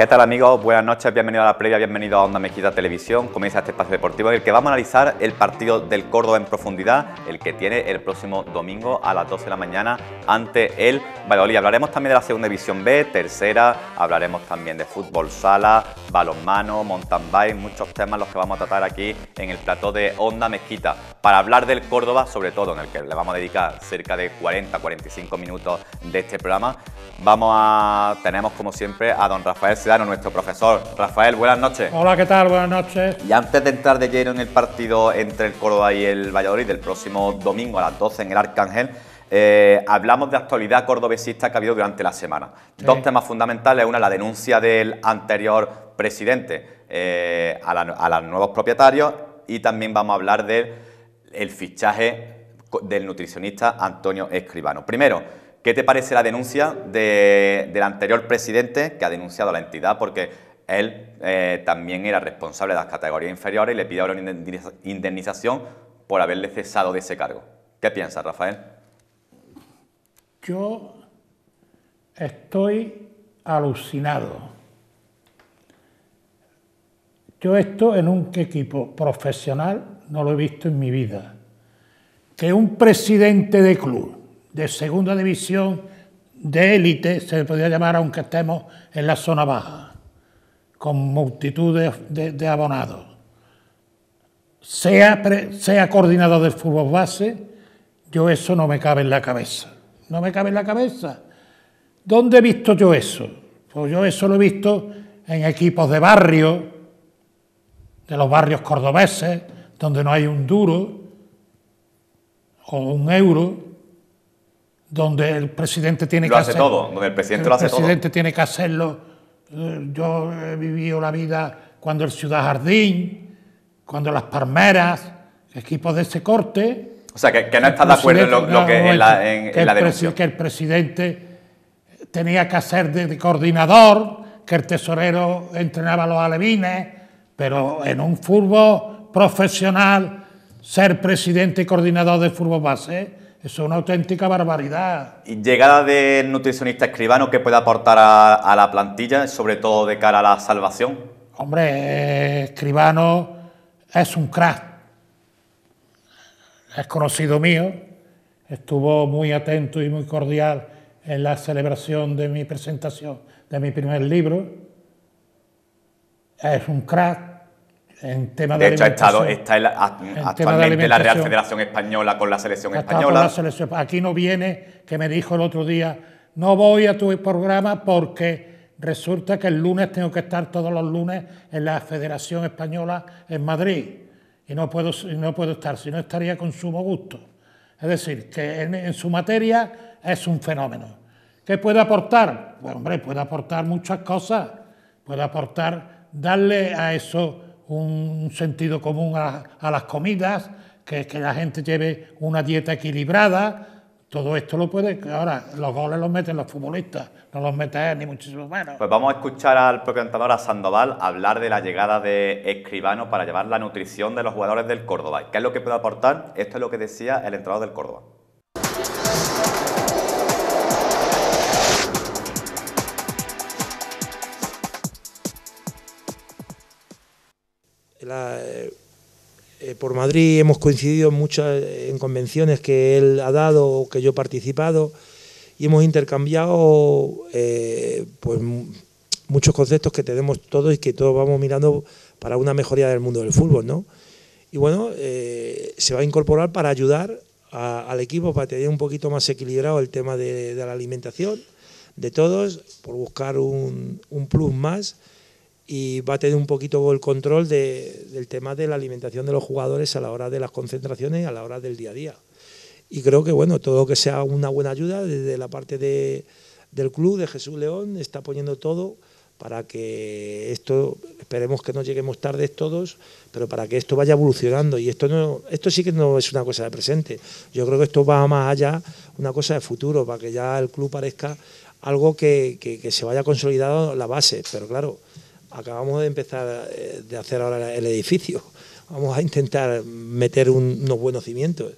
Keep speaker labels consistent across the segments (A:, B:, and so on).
A: ¿Qué tal amigos? Buenas noches, bienvenidos a la previa, bienvenido a Onda Mezquita Televisión. Comienza este espacio deportivo en el que vamos a analizar el partido del Córdoba en profundidad, el que tiene el próximo domingo a las 12 de la mañana ante el Valladolid. Hablaremos también de la segunda división B, tercera, hablaremos también de fútbol sala, balonmano, mountain bike, muchos temas los que vamos a tratar aquí en el plató de Onda Mezquita. Para hablar del Córdoba, sobre todo, en el que le vamos a dedicar cerca de 40-45 minutos de este programa, vamos a, tenemos como siempre a don Rafael nuestro profesor. Rafael, buenas noches. Hola,
B: ¿qué tal? Buenas noches.
A: Y antes de entrar de lleno en el partido entre el Córdoba y el Valladolid del próximo domingo a las 12 en el Arcángel, eh, hablamos de actualidad cordobesista que ha habido durante la semana. Dos temas fundamentales, una la denuncia del anterior presidente eh, a, los nuevos propietarios y también vamos a hablar del el fichaje del nutricionista Antonio Escribano. Primero, ¿Qué te parece la denuncia del anterior presidente que ha denunciado a la entidad porque él eh, también era responsable de las categorías inferiores y le pidieron una indemnización por haberle cesado de ese cargo? ¿Qué piensas, Rafael?
B: Yo estoy alucinado. Yo esto en un equipo profesional no lo he visto en mi vida. Que un presidente de club de segunda división de élite, se podría llamar aunque estemos en la zona baja, con multitud de, abonados. Sea, sea coordinador del fútbol base, yo eso no me cabe en la cabeza. No me cabe en la cabeza. ¿Dónde he visto yo eso? Pues yo eso lo he visto en equipos de barrio, de los barrios cordobeses, donde no hay un duro o un euro, donde el presidente tiene que hacer, todo, donde el presidente lo hace presidente tiene que hacerlo. Eh, yo he vivido la vida cuando el Ciudad Jardín, cuando las Palmeras, equipos de ese corte.
A: O sea, que, que no está de acuerdo en lo, que, en la, en, que la denuncia.
B: Que el presidente tenía que hacer de, coordinador, que el tesorero entrenaba a los alevines, pero en un fútbol profesional, ser presidente y coordinador de fútbol base es una auténtica barbaridad.
A: ¿Y llegada del nutricionista escribano que puede aportar a, a, la plantilla, sobre todo de cara a la salvación?
B: Hombre, eh, escribano es un crack. Es conocido mío, estuvo muy atento y muy cordial en la celebración de mi presentación de mi primer libro. Es un crack, tema de, hecho, ha estado, está actualmente la Real Federación
A: Española con la selección
B: española. Aquí no viene, que me dijo el otro día, no voy a tu programa porque resulta que el lunes tengo que estar todos los lunes en la Federación Española en Madrid y no puedo, no puedo estar, si no estaría con sumo gusto. Es decir, que en, su materia es un fenómeno. ¿Qué puede aportar? Bueno, pues, hombre, puede aportar muchas cosas, puede aportar darle a eso un sentido común a, las comidas, que, que la gente lleve una dieta equilibrada, todo esto lo puede. Ahora, los goles los meten los futbolistas, no los meten ni muchísimo menos.
A: Pues vamos a escuchar al presentador a Sandoval hablar de la llegada de Escribano para llevar la nutrición de los jugadores del Córdoba. ¿Qué es lo que puede aportar? Esto es lo que decía el entrenador del Córdoba.
C: Eh, eh, por Madrid hemos coincidido muchas eh, en convenciones que él ha dado o que yo he participado y hemos intercambiado pues muchos conceptos que tenemos todos y que todos vamos mirando para una mejoría del mundo del fútbol, ¿no? Y bueno, se va a incorporar para ayudar al equipo para tener un poquito más equilibrado el tema de, la alimentación de todos, por buscar un plus más y va a tener un poquito el control del tema de la alimentación de los jugadores a la hora de las concentraciones, a la hora del día a día. Y creo que bueno, todo que sea una buena ayuda desde la parte de, del club de Jesús León está poniendo todo para que esto, esperemos que no lleguemos tarde todos, pero para que esto vaya evolucionando. Y esto no, esto sí que no es una cosa de presente. Yo creo que esto va más allá, una cosa de futuro, para que ya el club parezca algo que, se vaya consolidando la base. Pero claro, acabamos de empezar eh, de hacer ahora el edificio. Vamos a intentar meter unos buenos cimientos.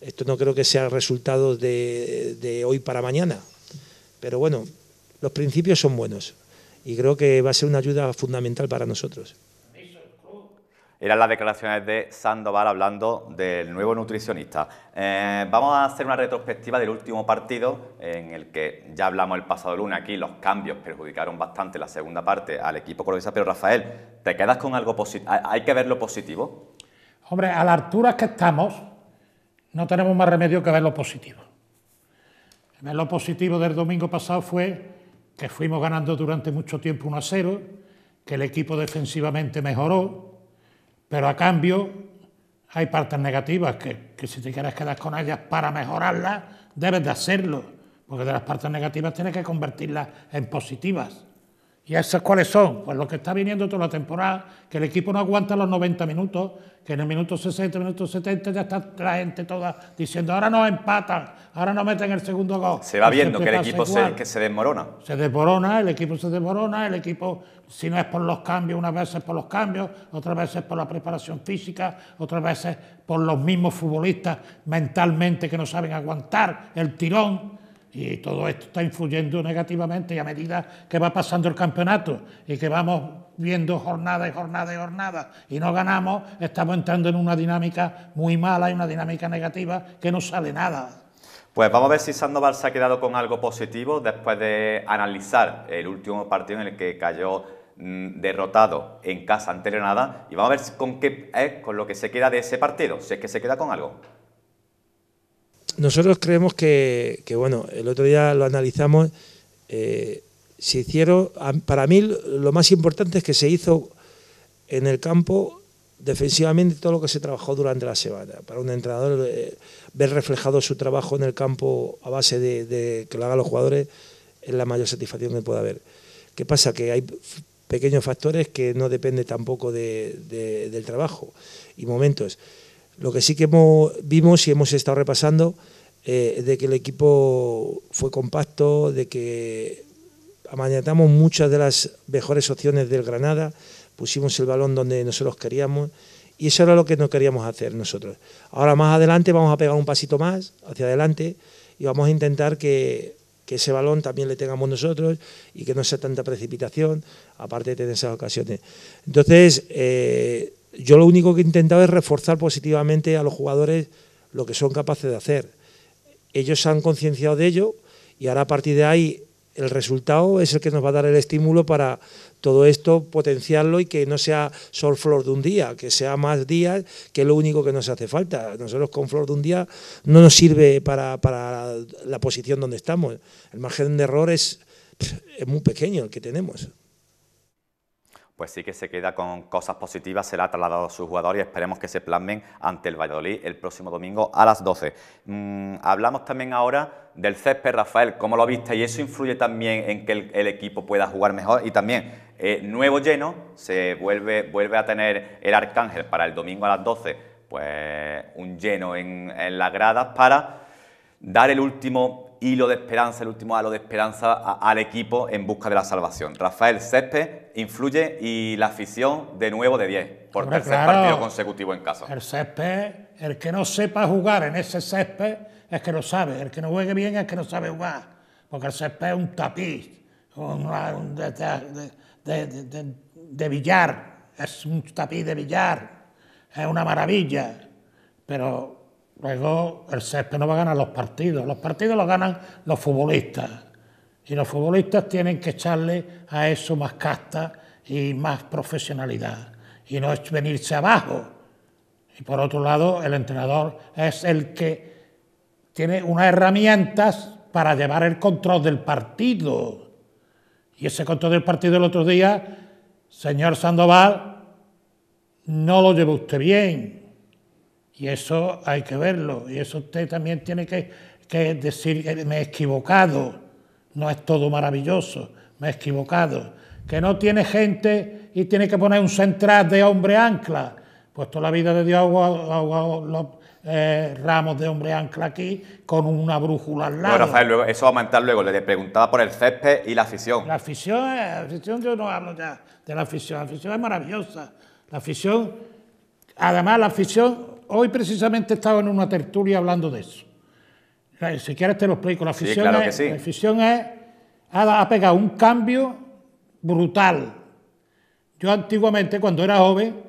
C: Esto no creo que sea el resultado de hoy para mañana. Pero bueno, los principios son buenos y creo que va a ser una ayuda fundamental para nosotros
A: eran las declaraciones de Sandoval hablando del nuevo nutricionista. Eh, vamos a hacer una retrospectiva del último partido en el que ya hablamos el pasado lunes aquí, los cambios perjudicaron bastante la segunda parte al equipo colombiano. pero Rafael, ¿te quedas con algo positivo? ¿Hay que ver lo positivo?
B: Hombre, a la altura que estamos, no tenemos más remedio que ver lo positivo. Ver lo positivo del domingo pasado fue que fuimos ganando durante mucho tiempo 1 a 0, que el equipo defensivamente mejoró, pero a cambio hay partes negativas que, si te quieres quedar con ellas para mejorarlas, debes de hacerlo, porque de las partes negativas tienes que convertirlas en positivas. ¿Y esas cuáles son? Pues lo que está viniendo toda la temporada, que el equipo no aguanta los 90 minutos, que en el minuto 60, minuto 70 ya está la gente toda diciendo, ahora no empatan, ahora no meten el segundo gol. Se va pues viendo que el equipo se, que
A: se desmorona.
B: Se desmorona, el equipo se desmorona, el equipo, si no es por los cambios, unas veces por los cambios, otras veces por la preparación física, otras veces por los mismos futbolistas mentalmente que no saben aguantar el tirón. Y todo esto está influyendo negativamente y a medida que va pasando el campeonato y que vamos viendo jornada y jornada y jornada y no ganamos, estamos entrando en una dinámica muy mala y una dinámica negativa que no sale nada.
A: Pues vamos a ver si Sandoval se ha quedado con algo positivo después de analizar el último partido en el que cayó mm, derrotado en casa ante Granada y vamos a ver con qué es eh, con lo que se queda de ese partido, si es que se queda con algo
C: nosotros creemos que, bueno, el otro día lo analizamos, eh, se hicieron, para mí lo más importante es que se hizo en el campo defensivamente todo lo que se trabajó durante la semana. Para un entrenador eh, ver reflejado su trabajo en el campo a base de, que lo hagan los jugadores es la mayor satisfacción que pueda haber. ¿Qué pasa? Que hay pequeños factores que no depende tampoco del trabajo y momentos. Lo que sí que vimos y hemos estado repasando es eh, de que el equipo fue compacto, de que amañatamos muchas de las mejores opciones del Granada, pusimos el balón donde nosotros queríamos y eso era lo que no queríamos hacer nosotros. Ahora más adelante vamos a pegar un pasito más hacia adelante y vamos a intentar que, ese balón también le tengamos nosotros y que no sea tanta precipitación, aparte de tener esas ocasiones. Entonces, eh, yo lo único que he intentado es reforzar positivamente a los jugadores lo que son capaces de hacer. Ellos se han concienciado de ello y ahora a partir de ahí el resultado es el que nos va a dar el estímulo para todo esto potenciarlo y que no sea sol flor de un día, que sea más días, que es lo único que nos hace falta. Nosotros con flor de un día no nos sirve para, la posición donde estamos. El margen de error es muy pequeño el que tenemos
A: pues sí que se queda con cosas positivas, se la ha trasladado a sus jugadores y esperemos que se plasmen ante el Valladolid el próximo domingo a las 12. Mm, hablamos también ahora del césped, Rafael, ¿cómo lo viste? Y eso influye también en que el, equipo pueda jugar mejor y también eh, nuevo lleno, se vuelve, vuelve a tener el Arcángel para el domingo a las 12, pues un lleno en, en las gradas para dar el último hilo de esperanza, el último halo de esperanza al equipo en busca de la salvación. Rafael Césped influye y la afición de nuevo de 10 por tercer partido consecutivo en casa.
B: El Césped, el que no sepa jugar en ese Césped es que no sabe, el que no juegue bien es que no sabe jugar, porque el Césped es un tapiz un de, de billar, es un tapiz de billar, es una maravilla, pero Luego el césped no va a ganar los partidos, los partidos los ganan los futbolistas. Y los futbolistas tienen que echarle a eso más casta y más profesionalidad. Y no es venirse abajo. Y por otro lado, el entrenador es el que tiene unas herramientas para llevar el control del partido. Y ese control del partido el otro día, señor Sandoval, no lo llevó usted bien. Y eso hay que verlo. Y eso usted también tiene que, que decir que me he equivocado. No es todo maravilloso. Me he equivocado. Que no tiene gente y tiene que poner un central de hombre ancla. ...puesto la vida de Dios hago, los eh, ramos de hombre ancla aquí con una brújula al lado. Rafael,
A: eso va a aumentar luego. Le preguntaba por el césped y la
B: afición. La afición, eh, la afición yo no hablo ya de la afición. La afición es maravillosa. La afición, además la afición hoy precisamente estaba en una tertulia hablando de eso. Eh, si quieres te lo explico. La afición, la ha, pegado un cambio brutal. Yo antiguamente, cuando era joven,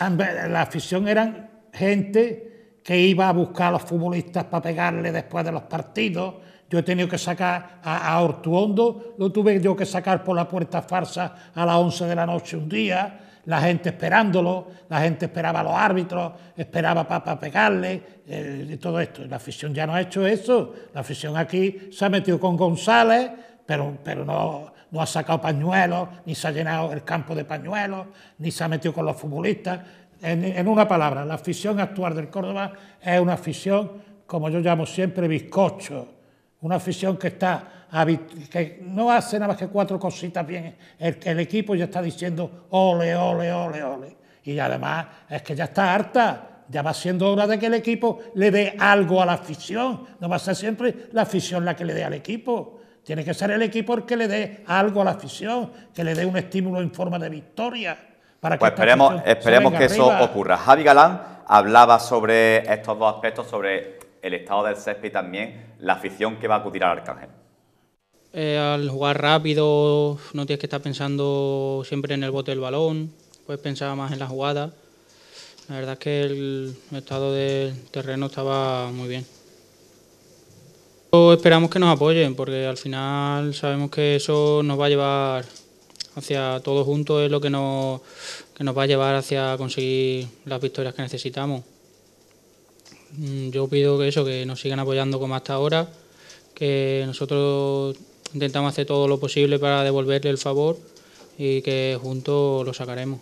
B: la afición eran gente que iba a buscar a los futbolistas para pegarle después de los partidos. Yo he tenido que sacar a, Ortuondo, lo tuve yo que sacar por la puerta farsa a las 11 de la noche un día la gente esperándolo, la gente esperaba a los árbitros, esperaba para pa pegarle, y todo esto. La afición ya no ha hecho eso, la afición aquí se ha metido con González, pero, pero no, no ha sacado pañuelos, ni se ha llenado el campo de pañuelos, ni se ha metido con los futbolistas. En, en una palabra, la afición actual del Córdoba es una afición, como yo llamo siempre, bizcocho una afición que está que no hace nada más que cuatro cositas bien, el, el equipo ya está diciendo ole, ole, ole, ole. Y además es que ya está harta, ya va siendo hora de que el equipo le dé algo a la afición, no va a ser siempre la afición la que le dé al equipo. Tiene que ser el equipo el que le dé algo a la afición, que le dé un estímulo en forma de victoria. Para que pues
A: esperemos, esperemos que eso ocurra. Javi Galán hablaba sobre estos dos aspectos, sobre el estado del césped y también la afición que va a acudir al Arcángel.
D: Eh, al jugar rápido no tienes que estar pensando siempre en el bote del balón, puedes pensar más en la jugada. La verdad es que el estado del terreno estaba muy bien. Esperamos que nos apoyen porque al final sabemos que eso nos va a llevar hacia todos juntos, es lo que nos, que nos va a llevar hacia conseguir las victorias que necesitamos. Mm, yo pido que eso, que nos sigan apoyando como hasta ahora, que nosotros intentamos hacer todo lo posible para devolverle el favor y que juntos lo sacaremos.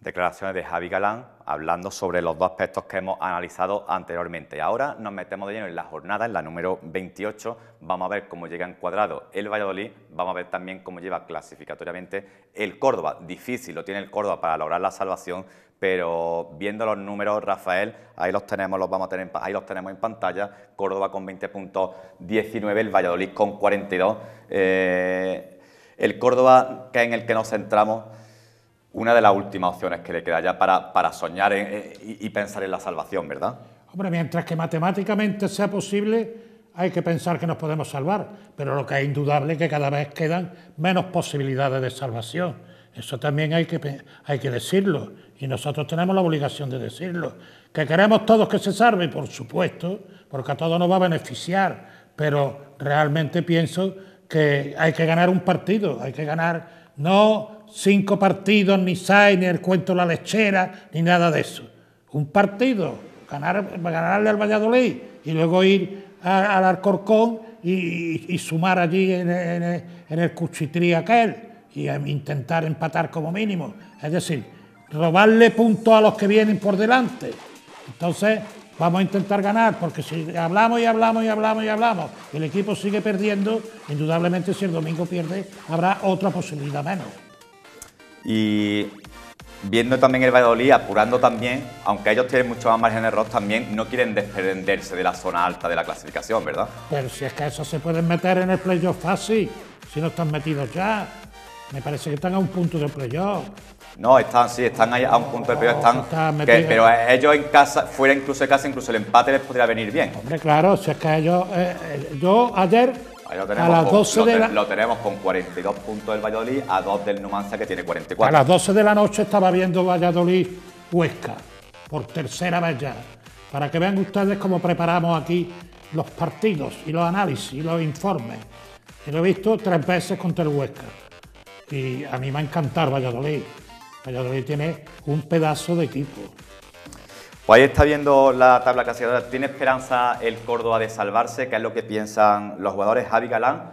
A: Declaraciones de Javi Galán hablando sobre los dos aspectos que hemos analizado anteriormente. Ahora nos metemos de lleno en la jornada, en la número 28. Vamos a ver cómo llega cuadrado el Valladolid, vamos a ver también cómo lleva clasificatoriamente el Córdoba. Difícil lo tiene el Córdoba para lograr la salvación, pero viendo los números, Rafael, ahí los tenemos, los vamos a tener, ahí los tenemos en pantalla, Córdoba con 20.19, el Valladolid con 42. Eh, el Córdoba, que es en el que nos centramos, una de las últimas opciones que le queda ya para, soñar eh, eh, y, pensar en la salvación,
B: ¿verdad? Hombre, mientras que matemáticamente sea posible, hay que pensar que nos podemos salvar, pero lo que es indudable es que cada vez quedan menos posibilidades de salvación. Eso también hay que, hay que decirlo y nosotros tenemos la obligación de decirlo, que queremos todos que se salve, por supuesto, porque a todos nos va a beneficiar, pero realmente pienso que hay que ganar un partido, hay que ganar no cinco partidos, ni seis, ni el cuento la lechera, ni nada de eso. Un partido, ganar, ganarle al Valladolid y luego ir al Alcorcón y, sumar allí en, en el cuchitrí aquel y intentar empatar como mínimo. Es decir, robarle puntos a los que vienen por delante. Entonces, vamos a intentar ganar, porque si hablamos y hablamos y hablamos y hablamos, el equipo sigue perdiendo, indudablemente si el domingo pierde, habrá otra posibilidad menos.
A: Y viendo también el Valladolid, apurando también, aunque ellos tienen mucho más margen de error, también no quieren desprenderse de la zona alta de la clasificación, ¿verdad?
B: Pero si es que eso se pueden meter en el playoff fácil, si no están metidos ya. Me parece que están a un punto de playoff.
A: No, están, sí, están ahí a un punto de playoff. Están, pero ellos en casa, fuera incluso de casa, incluso el empate les podría venir bien.
B: Hombre, claro, si es que ellos. Eh, eh, yo ayer
A: lo tenemos, a las 12 con, de lo tenemos con 42 puntos del Valladolid a 2 del Numancia que tiene 44. A las 12 de la
B: noche estaba viendo Valladolid Huesca por tercera vez ya. Para que vean ustedes cómo preparamos aquí los partidos y los análisis y los informes. Y lo he visto tres veces contra el Huesca. Y a mí me va a encantar Valladolid. Valladolid tiene un pedazo de equipo.
A: Pues ahí está viendo la tabla clasificadora. ¿Tiene esperanza el Córdoba de salvarse? ¿Qué es lo que piensan los jugadores? Javi Galán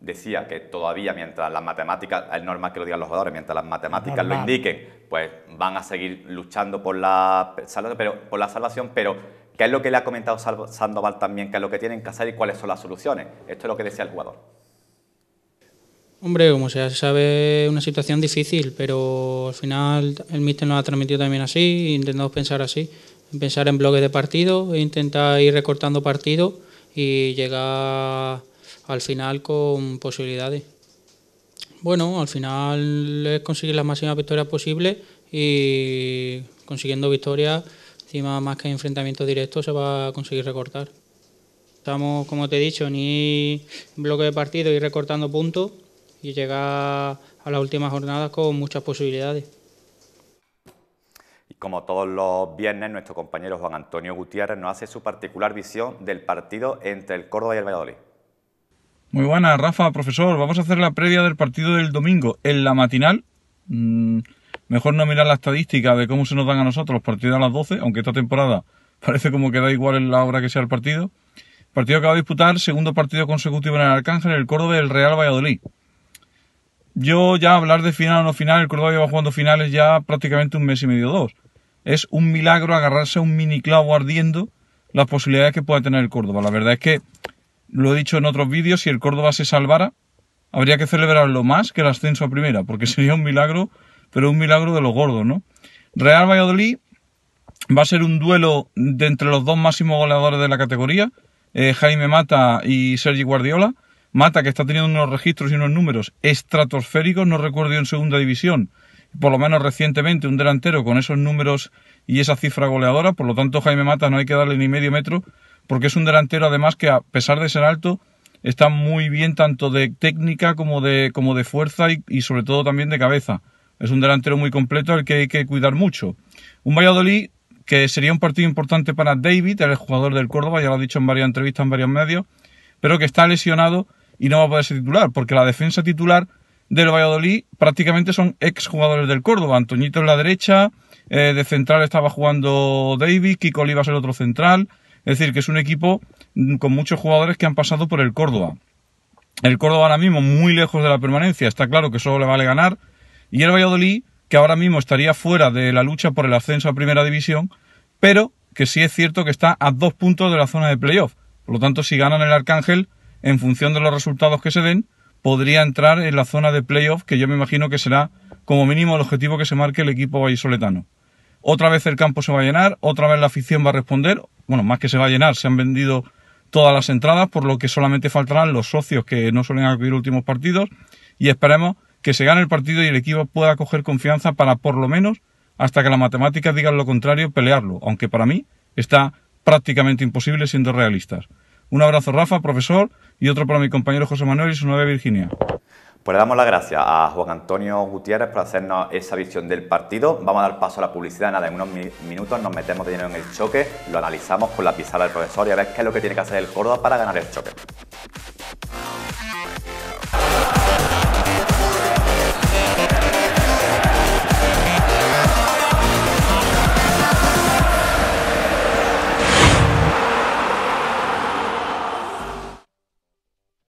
A: decía que todavía mientras las matemáticas, es normal que lo digan los jugadores, mientras las matemáticas lo indiquen, pues van a seguir luchando por la pero, por la salvación, pero ¿qué es lo que le ha comentado Sandoval también? ¿Qué es lo que tienen que hacer y cuáles son las soluciones? Esto es lo que decía el jugador.
D: Hombre, como se sabe, una situación difícil, pero al final el míster nos ha transmitido también así, intentamos pensar así, pensar en bloques de partido, e intentar ir recortando partido y llegar al final con posibilidades. Bueno, al final es conseguir las máximas victorias posibles y consiguiendo victorias, encima más que enfrentamientos directos, se va a conseguir recortar. Estamos, como te he dicho, ni en bloque de partido y recortando puntos y llegar a las últimas jornadas con muchas posibilidades.
A: Y como todos los viernes, nuestro compañero Juan Antonio Gutiérrez nos hace su particular visión del partido entre el Córdoba y el Valladolid.
E: Muy buena Rafa, profesor. Vamos a hacer la previa del partido del domingo en la matinal. Mm, mejor no mirar la estadística de cómo se nos dan a nosotros los partidos a las 12, aunque esta temporada parece como que da igual en la hora que sea el partido. Partido que va a disputar, segundo partido consecutivo en el Arcángel, el Córdoba y el Real Valladolid yo ya hablar de final o no final, el Córdoba lleva jugando finales ya prácticamente un mes y medio, dos. Es un milagro agarrarse a un mini clavo ardiendo las posibilidades que pueda tener el Córdoba. La verdad es que, lo he dicho en otros vídeos, si el Córdoba se salvara, habría que celebrarlo más que el ascenso a primera, porque sería un milagro, pero un milagro de los gordos, ¿no? Real Valladolid va a ser un duelo de entre los dos máximos goleadores de la categoría, eh, Jaime Mata y Sergi Guardiola. Mata, que está teniendo unos registros y unos números estratosféricos, no recuerdo en segunda división, por lo menos recientemente, un delantero con esos números y esa cifra goleadora, por lo tanto Jaime Mata no hay que darle ni medio metro, porque es un delantero además que a pesar de ser alto, está muy bien tanto de técnica como de, como de fuerza y, y sobre todo también de cabeza. Es un delantero muy completo al que hay que cuidar mucho. Un Valladolid que sería un partido importante para David, el jugador del Córdoba, ya lo ha dicho en varias entrevistas, en varios medios, pero que está lesionado y no va a poder ser titular, porque la defensa titular del Valladolid prácticamente son exjugadores del Córdoba. Antoñito en la derecha, eh, de central estaba jugando David, Kiko a ser otro central. Es decir, que es un equipo mm, con muchos jugadores que han pasado por el Córdoba. El Córdoba ahora mismo muy lejos de la permanencia, está claro que solo le vale ganar. Y el Valladolid, que ahora mismo estaría fuera de la lucha por el ascenso a Primera División, pero que sí es cierto que está a dos puntos de la zona de playoff. Por lo tanto, si ganan el Arcángel, en función de los resultados que se den, podría entrar en la zona de playoff, que yo me imagino que será como mínimo el objetivo que se marque el equipo vallisoletano. Otra vez el campo se va a llenar, otra vez la afición va a responder. Bueno, más que se va a llenar, se han vendido todas las entradas, por lo que solamente faltarán los socios que no suelen acudir últimos partidos. Y esperemos que se gane el partido y el equipo pueda coger confianza para, por lo menos, hasta que las matemáticas digan lo contrario, pelearlo. Aunque para mí está prácticamente imposible siendo realistas. Un abrazo Rafa, profesor, y otro para mi compañero José Manuel y su nueva Virginia.
A: Pues le damos las gracias a Juan Antonio Gutiérrez por hacernos esa visión del partido. Vamos a dar paso a la publicidad, nada, en unos minutos nos metemos de lleno en el choque, lo analizamos con la pizarra del profesor y a ver qué es lo que tiene que hacer el Córdoba para ganar el choque.